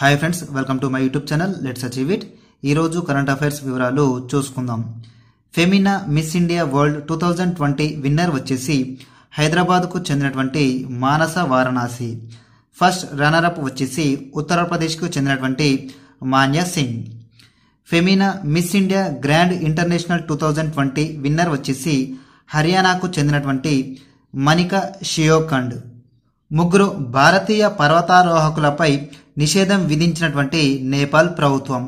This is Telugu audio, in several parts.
hi friends welcome to my YouTube channel let's achieve it ఈరోజు కరెంట్ అఫైర్స్ వివరాలు చూసుకుందాం Femina miss India world two thousand twenty winner వచ్చేసి హైదరాబాద్కు చెందినటువంటి మానస వారణాసి ఫస్ట్ రన్నరప్ వచ్చేసి ఉత్తరప్రదేశ్కు చెందినటువంటి Manya Singh Femina miss India grand international two thousand twenty winner వచ్చేసి హర్యానాకు చెందినటువంటి మనిక షియోఖండ్ ముగ్గురు భారతీయ పర్వతారోహకులపై నిషేధం విధించినటువంటి నేపాల్ ప్రభుత్వం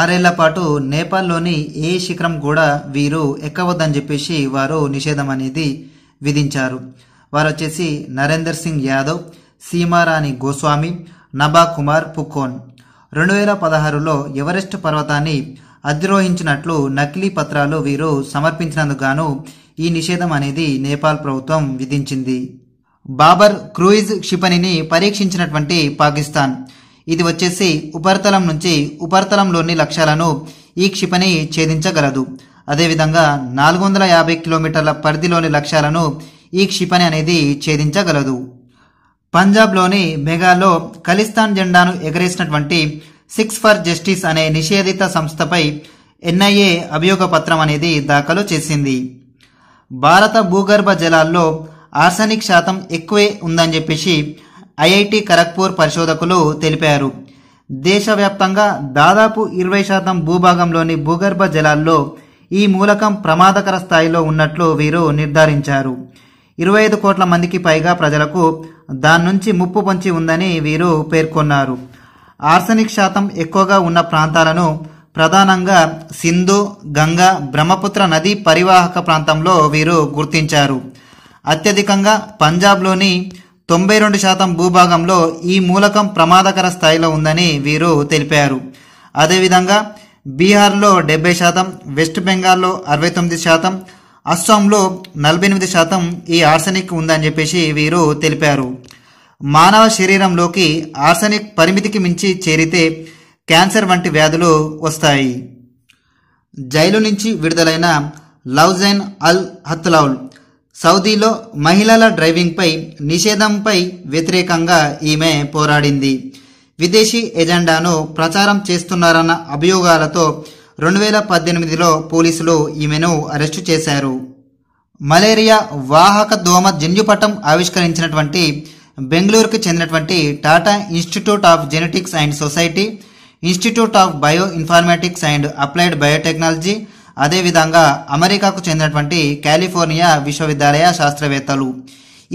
ఆరేళ్ల పాటు నేపాల్లోని ఏ శిఖరం కూడా వీరు ఎక్కవద్దని చెప్పేసి వారు నిషేధం అనేది విధించారు వారు వచ్చేసి నరేందర్ సింగ్ యాదవ్ సీమారాణి గోస్వామి నబా కుమార్ పుకోన్ రెండు వేల పదహారులో ఎవరెస్ట్ పర్వతాన్ని అధిరోహించినట్లు నకిలీ పత్రాలు వీరు సమర్పించినందుకు గాను ఈ నిషేధం అనేది నేపాల్ ప్రభుత్వం విధించింది బాబర్ క్రూయిజ్ క్షిపణిని పరీక్షించినటువంటి పాకిస్తాన్ ఇది వచ్చేసి ఉపరితలం నుంచి ఉపరితలంలోని లక్ష్యాలను ఈ క్షిపణి ఛేదించగలదు అదేవిధంగా నాలుగు వందల యాభై కిలోమీటర్ల పరిధిలోని లక్ష్యాలను ఈ క్షిపణి అనేది ఛేదించగలదు పంజాబ్లోని మెగాలో ఖలిస్తాన్ జెండాను ఎగరేసినటువంటి సిక్స్ ఫర్ జస్టిస్ అనే నిషేధిత సంస్థపై ఎన్ఐఏ అభియోగ పత్రం అనేది దాఖలు చేసింది భారత భూగర్భ జలాల్లో ఆర్సనిక్ శాతం ఎక్కువే ఉందని చెప్పేసి ఐఐటి ఖరగ్పూర్ పరిశోధకులు తెలిపారు దేశవ్యాప్తంగా దాదాపు ఇరవై శాతం భూభాగంలోని భూగర్భ జలాల్లో ఈ మూలకం ప్రమాదకర స్థాయిలో ఉన్నట్లు వీరు నిర్ధారించారు ఇరవై ఐదు కోట్ల మందికి పైగా ప్రజలకు దాని నుంచి ముప్పు పొంచి ఉందని వీరు పేర్కొన్నారు ఆర్సనిక్ శాతం ఎక్కువగా ఉన్న ప్రాంతాలను ప్రధానంగా సింధు గంగా బ్రహ్మపుత్ర నదీ పరివాహక ప్రాంతంలో వీరు గుర్తించారు అత్యధికంగా పంజాబ్లోని తొంభై రెండు శాతం భూభాగంలో ఈ మూలకం ప్రమాదకర స్థాయిలో ఉందని వీరు తెలిపారు అదేవిధంగా బీహార్లో డెబ్బై శాతం వెస్ట్ బెంగాల్లో అరవై తొమ్మిది శాతం అస్సాంలో నలభై ఎనిమిది శాతం ఈ ఆర్సెనిక్ ఉందని చెప్పేసి వీరు తెలిపారు మానవ శరీరంలోకి ఆర్సెనిక్ పరిమితికి మించి చేరితే క్యాన్సర్ వంటి వ్యాధులు వస్తాయి జైలు నుంచి విడుదలైన లవ్జైన్ అల్ హత్లౌల్ సౌదీలో మహిళల డ్రైవింగ్పై నిషేధంపై వ్యతిరేకంగా ఈమె పోరాడింది విదేశీ ఎజెండాను ప్రచారం చేస్తున్నారన్న అభియోగాలతో రెండు వేల పద్దెనిమిదిలో పోలీసులు ఈమెను అరెస్టు చేశారు మలేరియా వాహక దోమ జన్యుపటం ఆవిష్కరించినటువంటి బెంగళూరుకు చెందినటువంటి Tata institute of genetics and society institute of bioinformatics and applied biotechnology అదేవిధంగా అమెరికాకు చెందినటువంటి కాలిఫోర్నియా విశ్వవిద్యాలయ శాస్త్రవేత్తలు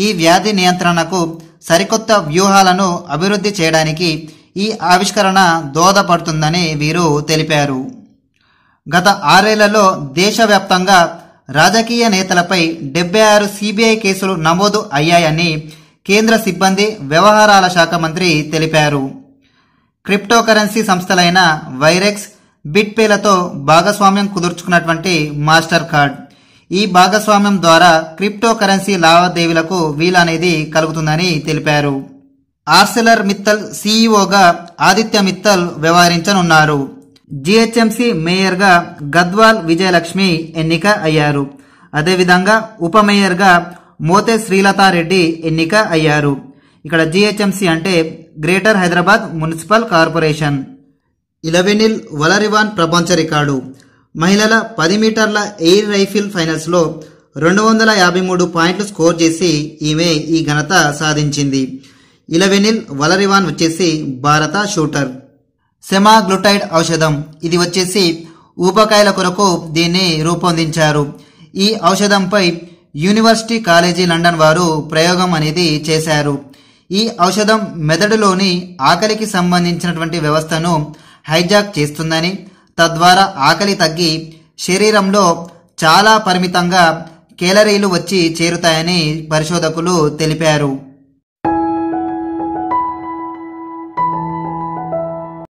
ఈ వ్యాధి నియంత్రణకు సరికొత్త వ్యూహాలను అభివృద్ధి చేయడానికి ఈ ఆవిష్కరణ దోహదపడుతుందని వీరు తెలిపారు గత ఆరేళ్లలో దేశవ్యాప్తంగా రాజకీయ నేతలపై డెబ్బై ఆరు సిబిఐ కేసులు నమోదు అయ్యాయని కేంద్ర సిబ్బంది వ్యవహారాల శాఖ మంత్రి తెలిపారు క్రిప్టోకరెన్సీ సంస్థలైన వైరెక్స్ బిట్ పేలతో భాగస్వామ్యం కుదుర్చుకున్నటువంటి మాస్టర్ కార్డ్ ఈ భాగస్వామ్యం ద్వారా క్రిప్టో కరెన్సీ లావాదేవీలకు వీలు అనేది కలుగుతుందని తెలిపారు ఆర్సెలర్ మిత్తల్ సీఈఓగా ఆదిత్య మిత్తల్ వ్యవహరించనున్నారు జిహెచ్ఎంసి మేయర్గా గద్వాల్ విజయలక్ష్మి ఎన్నిక అయ్యారు అదేవిధంగా ఉప మేయర్గా మోతే శ్రీలతారెడ్డి ఎన్నిక అయ్యారు ఇక్కడ జిహెచ్ఎంసి అంటే greater Hyderabad municipal corporation Elavenil Valarivan ప్రపంచ రికార్డు మహిళల పది మీటర్ల ఎయిర్ రైఫిల్ ఫైనల్స్లో రెండు వందల యాభై మూడు పాయింట్లు స్కోర్ చేసి ఈమె ఈ ఘనత సాధించింది ఇలవెనిల్ వలరివాన్ వచ్చేసి భారత షూటర్ సెమాగ్లుటైడ్ ఔషధం ఇది వచ్చేసి ఊపకాయల కొరకు దీన్ని రూపొందించారు ఈ ఔషధంపై యూనివర్సిటీ కాలేజీ లండన్ వారు ప్రయోగం అనేది చేశారు ఈ ఔషధం మెదడులోని ఆకలికి సంబంధించినటువంటి వ్యవస్థను హైజాక్ చేస్తుందని తద్వారా ఆకలి తగ్గి శరీరంలో చాలా పరిమితంగా కేలరీలు వచ్చి చేరుతాయని పరిశోధకులు తెలిపారు